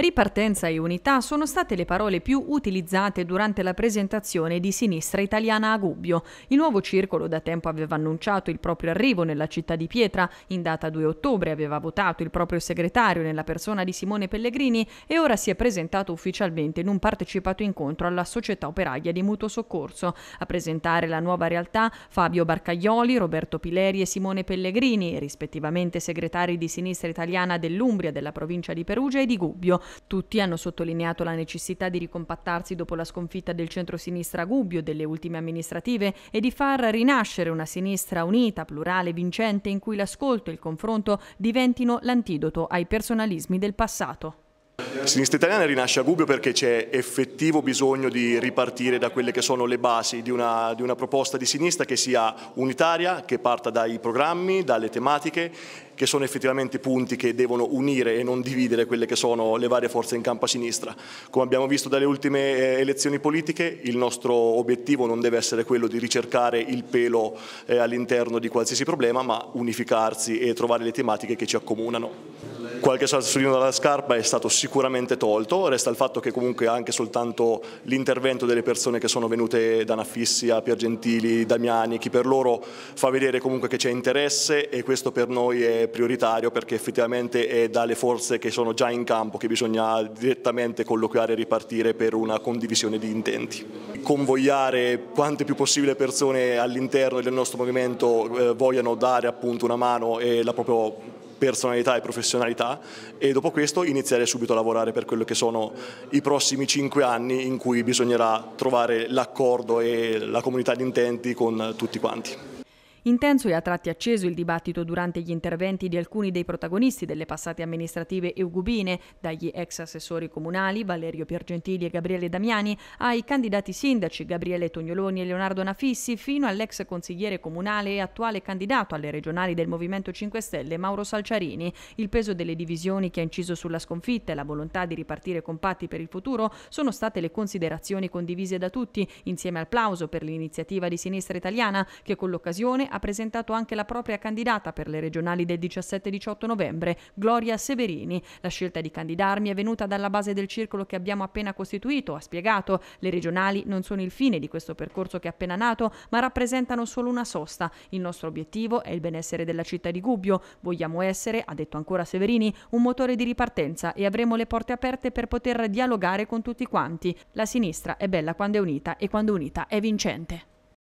Ripartenza e unità sono state le parole più utilizzate durante la presentazione di Sinistra Italiana a Gubbio. Il nuovo circolo da tempo aveva annunciato il proprio arrivo nella città di Pietra, in data 2 ottobre aveva votato il proprio segretario nella persona di Simone Pellegrini e ora si è presentato ufficialmente in un partecipato incontro alla Società Operaia di Mutuo Soccorso. A presentare la nuova realtà Fabio Barcaioli, Roberto Pileri e Simone Pellegrini, rispettivamente segretari di Sinistra Italiana dell'Umbria, della provincia di Perugia e di Gubbio. Tutti hanno sottolineato la necessità di ricompattarsi dopo la sconfitta del centro-sinistra Gubbio delle ultime amministrative e di far rinascere una sinistra unita, plurale, vincente in cui l'ascolto e il confronto diventino l'antidoto ai personalismi del passato. Sinistra Italiana rinasce a Gubbio perché c'è effettivo bisogno di ripartire da quelle che sono le basi di una, di una proposta di sinistra che sia unitaria, che parta dai programmi, dalle tematiche che sono effettivamente punti che devono unire e non dividere quelle che sono le varie forze in campo a sinistra. Come abbiamo visto dalle ultime eh, elezioni politiche, il nostro obiettivo non deve essere quello di ricercare il pelo eh, all'interno di qualsiasi problema, ma unificarsi e trovare le tematiche che ci accomunano. Qualche salsolino dalla scarpa è stato sicuramente sicuramente tolto, resta il fatto che comunque anche soltanto l'intervento delle persone che sono venute da Nafissia, Piergentili, Damiani, chi per loro fa vedere comunque che c'è interesse e questo per noi è prioritario perché effettivamente è dalle forze che sono già in campo che bisogna direttamente colloquiare e ripartire per una condivisione di intenti. Convogliare quante più possibile persone all'interno del nostro movimento eh, vogliano dare appunto una mano e la propria personalità e professionalità e dopo questo iniziare subito a lavorare per quello che sono i prossimi cinque anni in cui bisognerà trovare l'accordo e la comunità di intenti con tutti quanti. Intenso e a tratti acceso il dibattito durante gli interventi di alcuni dei protagonisti delle passate amministrative eugubine, dagli ex assessori comunali Valerio Piergentili e Gabriele Damiani, ai candidati sindaci Gabriele Tognoloni e Leonardo Nafissi, fino all'ex consigliere comunale e attuale candidato alle regionali del Movimento 5 Stelle Mauro Salciarini. Il peso delle divisioni che ha inciso sulla sconfitta e la volontà di ripartire compatti per il futuro sono state le considerazioni condivise da tutti, insieme al plauso per l'iniziativa di Sinistra Italiana, che con l'occasione ha presentato anche la propria candidata per le regionali del 17-18 novembre, Gloria Severini. La scelta di candidarmi è venuta dalla base del circolo che abbiamo appena costituito, ha spiegato. Le regionali non sono il fine di questo percorso che è appena nato, ma rappresentano solo una sosta. Il nostro obiettivo è il benessere della città di Gubbio. Vogliamo essere, ha detto ancora Severini, un motore di ripartenza e avremo le porte aperte per poter dialogare con tutti quanti. La sinistra è bella quando è unita e quando unita è vincente.